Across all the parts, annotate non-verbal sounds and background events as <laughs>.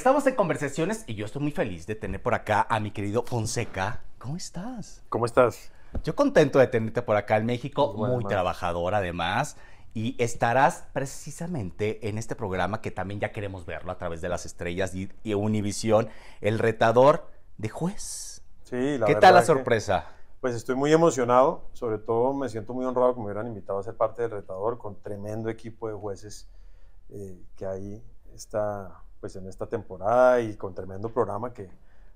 Estamos en conversaciones y yo estoy muy feliz de tener por acá a mi querido Fonseca. ¿Cómo estás? ¿Cómo estás? Yo contento de tenerte por acá en México, pues, muy trabajador además. Y estarás precisamente en este programa que también ya queremos verlo a través de las estrellas y, y Univisión, el retador de juez. Sí, la verdad ¿Qué tal la sorpresa? pues estoy muy emocionado, sobre todo me siento muy honrado que me hubieran invitado a ser parte del retador con tremendo equipo de jueces eh, que ahí está pues en esta temporada y con tremendo programa que,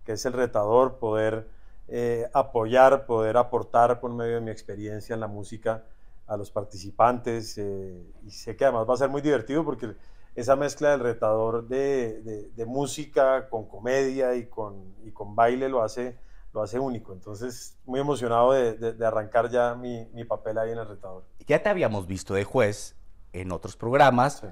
que es el retador, poder eh, apoyar, poder aportar por medio de mi experiencia en la música a los participantes. Eh, y sé que además va a ser muy divertido porque esa mezcla del retador de, de, música con comedia y con, y con baile lo hace, lo hace único. Entonces, muy emocionado de, de arrancar ya mi, mi, papel ahí en el retador. Ya te habíamos visto de juez en otros programas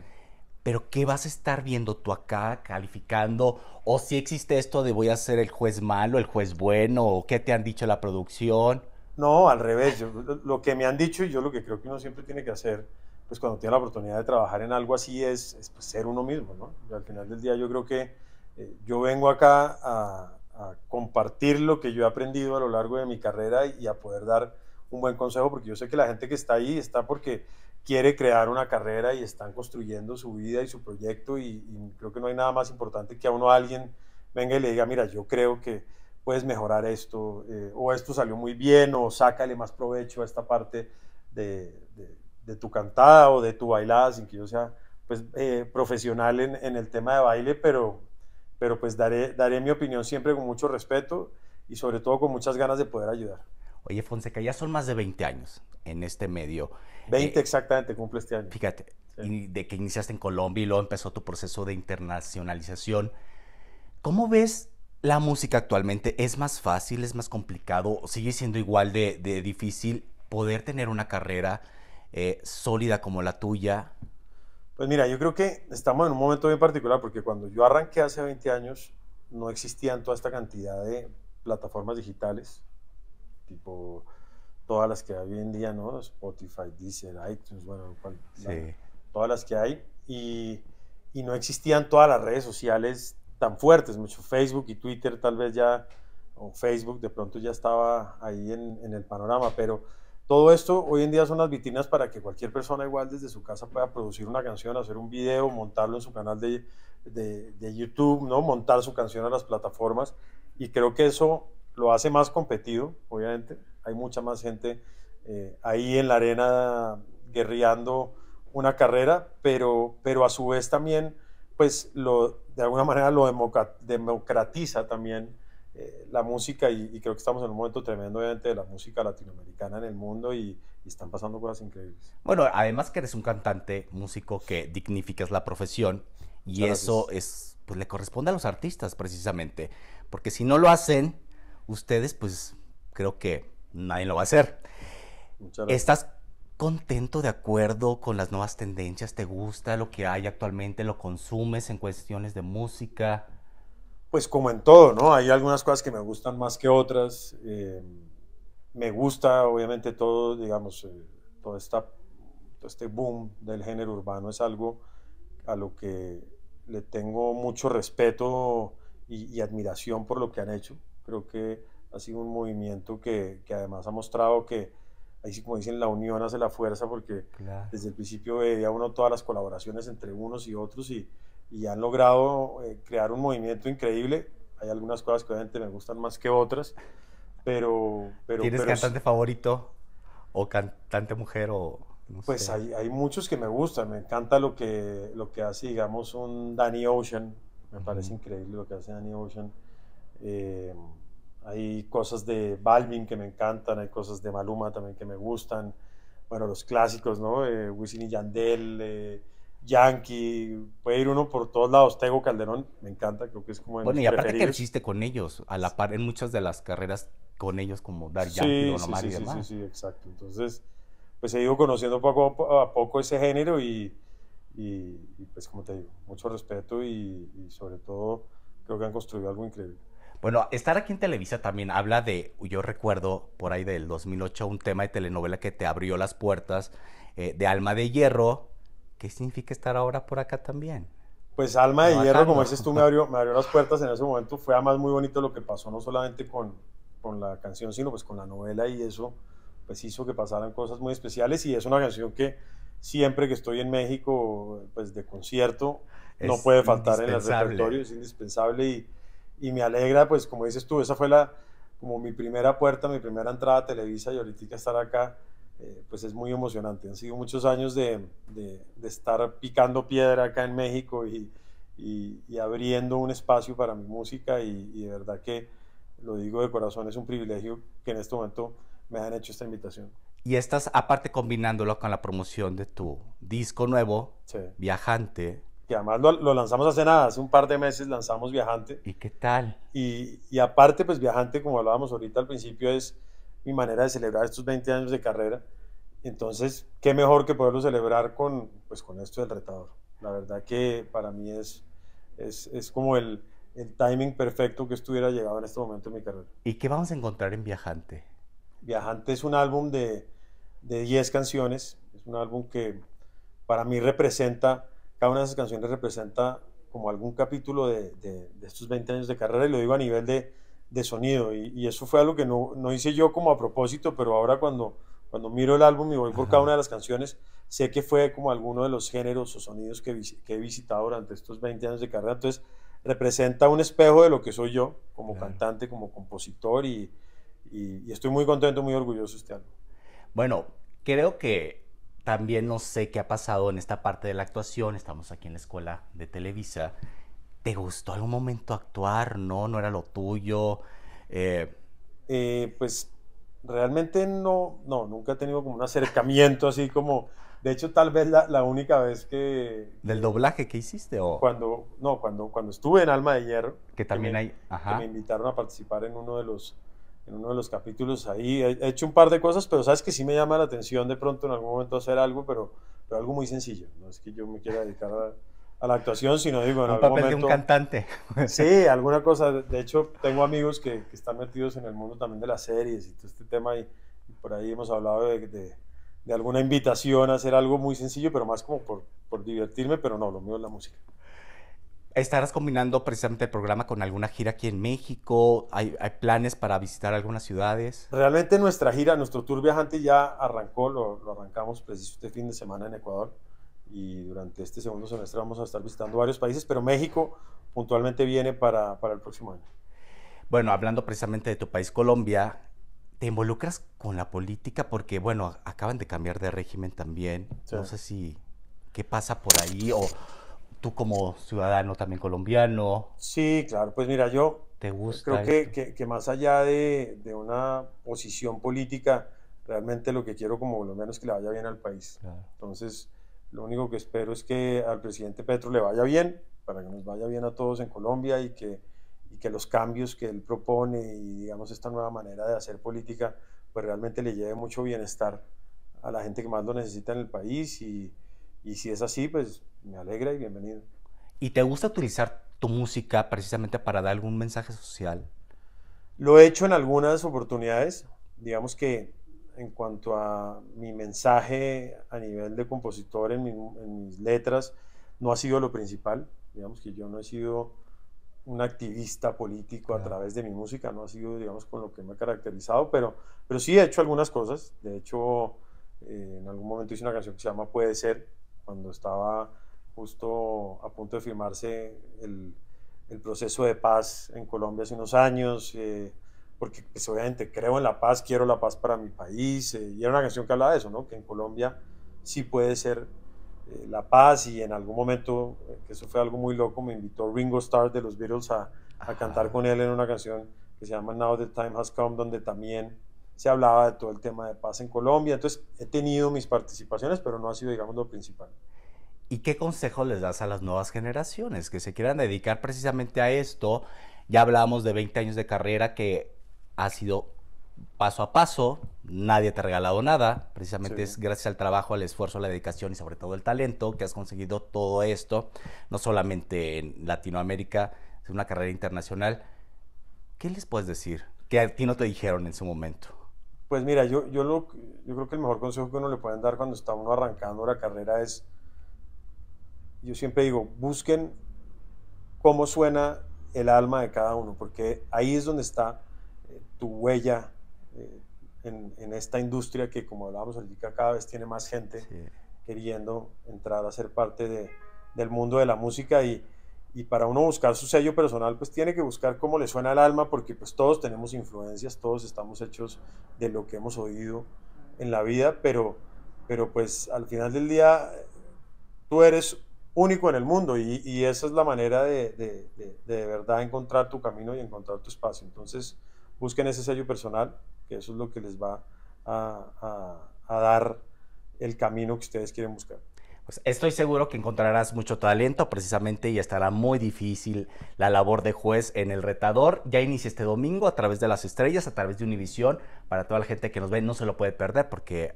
pero ¿qué vas a estar viendo tú acá calificando? ¿O si existe esto de voy a ser el juez malo, el juez bueno? ¿O qué te han dicho la producción? No, al revés. lo que me han dicho y yo lo que creo que uno siempre tiene que hacer, pues cuando tiene la oportunidad de trabajar en algo así, es, pues, ser uno mismo, ¿no? al final del día yo creo que eh, yo vengo acá a, a compartir lo que yo he aprendido a lo largo de mi carrera y a poder dar un buen consejo, porque yo sé que la gente que está ahí está porque quiere crear una carrera y están construyendo su vida y su proyecto y, creo que no hay nada más importante que a uno alguien venga y le diga, mira, yo creo que puedes mejorar esto, eh, o esto salió muy bien, o sácale más provecho a esta parte de, tu cantada o de tu bailada, sin que yo sea pues, eh, profesional en, en, el tema de baile, pero, pero pues daré, daré mi opinión siempre con mucho respeto y sobre todo con muchas ganas de poder ayudar. Oye, Fonseca, ya son más de 20 años en este medio. 20 eh, exactamente, cumple este año. Fíjate, de que iniciaste en Colombia y luego empezó tu proceso de internacionalización. ¿Cómo ves la música actualmente? ¿Es más fácil, es más complicado? ¿Sigue siendo igual de, difícil poder tener una carrera eh, sólida como la tuya? Pues mira, yo creo que estamos en un momento bien particular porque cuando yo arranqué hace 20 años no existían toda esta cantidad de plataformas digitales tipo todas las que hay hoy en día, ¿no? Spotify, Deezer, iTunes, bueno, todas las que hay. Y, no existían todas las redes sociales tan fuertes, mucho Facebook y Twitter tal vez ya, o Facebook de pronto ya estaba ahí en, el panorama, pero todo esto hoy en día son las vitrinas para que cualquier persona igual desde su casa pueda producir una canción, hacer un video, montarlo en su canal de, de YouTube, ¿no? Montar su canción a las plataformas. Y creo que eso lo hace más competido, obviamente. Hay mucha más gente eh, ahí en la arena guerreando una carrera, pero, pero a su vez también, pues lo, de alguna manera lo democratiza también eh, la música y, creo que estamos en un momento tremendo obviamente de la música latinoamericana en el mundo y, están pasando cosas increíbles. Bueno, además que eres un cantante, músico que dignificas la profesión y eso es, pues le corresponde a los artistas precisamente, porque si no lo hacen, ustedes, pues creo que nadie lo va a hacer. ¿Estás contento, de acuerdo con las nuevas tendencias? ¿Te gusta lo que hay actualmente? ¿Lo consumes en cuestiones de música? Pues como en todo, ¿no? Hay algunas cosas que me gustan más que otras. Eh, me gusta, obviamente, todo, digamos, eh, todo, este boom del género urbano es algo a lo que le tengo mucho respeto y admiración por lo que han hecho. Creo que ha sido un movimiento que, que además ha mostrado que, ahí sí como dicen, la unión hace la fuerza, porque desde el principio veía uno todas las colaboraciones entre unos y otros y, y han logrado eh, crear un movimiento increíble. Hay algunas cosas que obviamente me gustan más que otras, pero... pero ¿Tienes cantante favorito o cantante mujer o...? pues Hay, hay, muchos que me gustan, me encanta lo que, lo que hace, digamos, un Danny Ocean, me parece increíble lo que hace Danny Ocean. Eh, hay cosas de Balvin que me encantan, hay cosas de Maluma también que me gustan. Bueno, los clásicos, ¿no? Eh, Wisin y Yandel, eh, Yankee, puede ir uno por todos lados. Tego Calderón, me encanta, creo que es como. De bueno, y aparte que existe con ellos, a la par en muchas de las carreras con ellos, como Dar Yankee, o sí, y demás. Sí, sí, sí, exacto. Entonces, pues he ido conociendo poco a poco ese género y, pues, como te digo, mucho respeto y sobre todo creo que han construido algo increíble. Bueno, estar aquí en Televisa también habla de, yo recuerdo por ahí del 2008, un tema de telenovela que te abrió las puertas eh, de Alma de Hierro. ¿Qué significa estar ahora por acá también? Pues Alma de Hierro, como dices tú, me abrió, me las puertas en ese momento. Fue además muy bonito lo que pasó, no solamente con, con la canción, sino pues con la novela y eso, pues hizo que pasaran cosas muy especiales y es una canción que siempre que estoy en México, pues de concierto, no puede faltar en el repertorio, es indispensable y y me alegra, pues como dices tú, esa fue la, como mi primera puerta, mi primera entrada a Televisa y ahorita estar acá, eh, pues es muy emocionante. Han sido muchos años de, de, estar picando piedra acá en México y, y, abriendo un espacio para mi música y, de verdad que lo digo de corazón, es un privilegio que en este momento me han hecho esta invitación. Y estás aparte combinándolo con la promoción de tu disco nuevo, Viajante, además lo, lanzamos hace nada, hace un par de meses lanzamos Viajante. ¿Y qué tal? Y, y, aparte, pues Viajante, como hablábamos ahorita al principio, es mi manera de celebrar estos 20 años de carrera. Entonces, qué mejor que poderlo celebrar con, pues, con esto del retador. La verdad que para mí es, es, es como el, el timing perfecto que estuviera llegado en este momento en mi carrera. ¿Y qué vamos a encontrar en Viajante? Viajante es un álbum de, de 10 canciones, es un álbum que para mí representa cada una de esas canciones representa como algún capítulo de, de, estos 20 años de carrera y lo digo a nivel de, sonido. Y, eso fue algo que no, hice yo como a propósito, pero ahora cuando, cuando miro el álbum y voy por cada una de las canciones, sé que fue como alguno de los géneros o sonidos que, he visitado durante estos 20 años de carrera. Entonces, representa un espejo de lo que soy yo como cantante, como compositor y, y, estoy muy contento, muy orgulloso de este álbum. Bueno, creo que también no sé qué ha pasado en esta parte de la actuación. Estamos aquí en la escuela de Televisa. ¿Te gustó algún momento actuar? ¿No? ¿No era lo tuyo? Eh, eh, pues realmente no, no, nunca he tenido como un acercamiento así como... De hecho, tal vez la, única vez que... ¿Del doblaje que hiciste o...? Cuando, no, cuando, cuando estuve en Alma de Hierro. Que también Que me invitaron a participar en uno de los en uno de los capítulos ahí. He hecho un par de cosas, pero sabes que sí me llama la atención de pronto en algún momento hacer algo, pero, pero algo muy sencillo. No es que yo me quiera dedicar a, la actuación, sino digo en un algún un cantante. <laughs> Sí, alguna cosa. De hecho, tengo amigos que, que, están metidos en el mundo también de las series y todo este tema, y, por ahí hemos hablado de, alguna invitación a hacer algo muy sencillo, pero más como por, por divertirme, pero no, lo mío es la música estarás combinando precisamente el programa con alguna gira aquí en México? ¿Hay, planes para visitar algunas ciudades? Realmente nuestra gira, nuestro tour viajante ya arrancó, lo, arrancamos precisamente este fin de semana en Ecuador y durante este segundo semestre vamos a estar visitando varios países, pero México puntualmente viene para, el próximo año. Bueno, hablando precisamente de tu país, Colombia, ¿te involucras con la política? Porque, bueno, acaban de cambiar de régimen también. No sé si, ¿qué pasa por ahí? O, tú como ciudadano también colombiano. Sí, claro, pues mira, yo ¿te gusta creo que, que, más allá de, de, una posición política, realmente lo que quiero como colombiano es que le vaya bien al país. Entonces, lo único que espero es que al presidente Petro le vaya bien, para que nos vaya bien a todos en Colombia y que, y que los cambios que él propone y digamos esta nueva manera de hacer política, pues realmente le lleve mucho bienestar a la gente que más lo necesita en el país y, y si es así, pues me alegra y bienvenido. ¿Y te gusta utilizar tu música precisamente para dar algún mensaje social? Lo he hecho en algunas oportunidades. Digamos que en cuanto a mi mensaje a nivel de compositor en, mis letras, no ha sido lo principal. Digamos que yo no he sido un activista político a través de mi música, no ha sido, digamos, con lo que me ha caracterizado, pero, pero sí he hecho algunas cosas. De hecho, eh, en algún momento hice una canción que se llama Puede ser, cuando estaba justo a punto de firmarse el, proceso de paz en Colombia hace unos años, eh, porque pues, obviamente creo en la paz, quiero la paz para mi país, eh, y era una canción que hablaba de eso, ¿no? que en Colombia sí puede ser eh, la paz, y en algún momento, que eso fue algo muy loco, me invitó Ringo Starr de los Beatles a, a cantar con él en una canción que se llama Now the Time Has Come, donde también se hablaba de todo el tema de paz en Colombia. Entonces, he tenido mis participaciones, pero no ha sido, digamos, lo principal. ¿Y qué consejo les das a las nuevas generaciones que se quieran dedicar precisamente a esto? Ya hablábamos de 20 años de carrera que ha sido paso a paso, nadie te ha regalado nada, precisamente es gracias al trabajo, al esfuerzo, a la dedicación y sobre todo el talento que has conseguido todo esto, no solamente en Latinoamérica, es una carrera internacional. ¿Qué les puedes decir que a ti no te dijeron en su momento? Pues mira, yo, yo, lo, yo creo que el mejor consejo que uno le pueden dar cuando está uno arrancando la carrera es, yo siempre digo, busquen cómo suena el alma de cada uno, porque ahí es donde está eh, tu huella eh, en, esta industria que, como hablábamos ahorita, cada vez tiene más gente queriendo entrar a ser parte de, del mundo de la música y, y para uno buscar su sello personal, pues tiene que buscar cómo le suena el alma, porque pues todos tenemos influencias, todos estamos hechos de lo que hemos oído en la vida, pero, pero pues al final del día tú eres único en el mundo y, esa es la manera de de, de, verdad encontrar tu camino y encontrar tu espacio. Entonces busquen ese sello personal, que eso es lo que les va a dar el camino que ustedes quieren buscar. Pues, estoy seguro que encontrarás mucho talento precisamente y estará muy difícil la labor de juez en el retador. Ya inicia este domingo a través de las estrellas, a través de Univisión. Para toda la gente que nos ve no se lo puede perder porque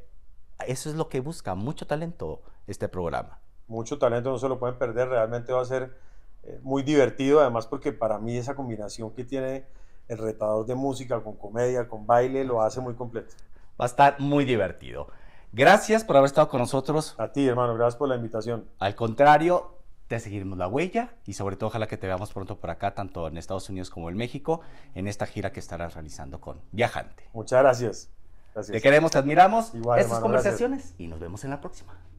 eso es lo que busca, mucho talento este programa. Mucho talento no se lo pueden perder, realmente va a ser eh, muy divertido, además porque para mí esa combinación que tiene el retador de música con comedia, con baile, lo hace muy completo. Va a estar muy divertido. Gracias por haber estado con nosotros. A ti, hermano, gracias por la invitación. Al contrario, te seguiremos la huella y sobre todo ojalá que te veamos pronto por acá, tanto en Estados Unidos como en México, en esta gira que estarás realizando con Viajante. Muchas gracias. Te queremos, te admiramos. Igual, Estas conversaciones y nos vemos en la próxima.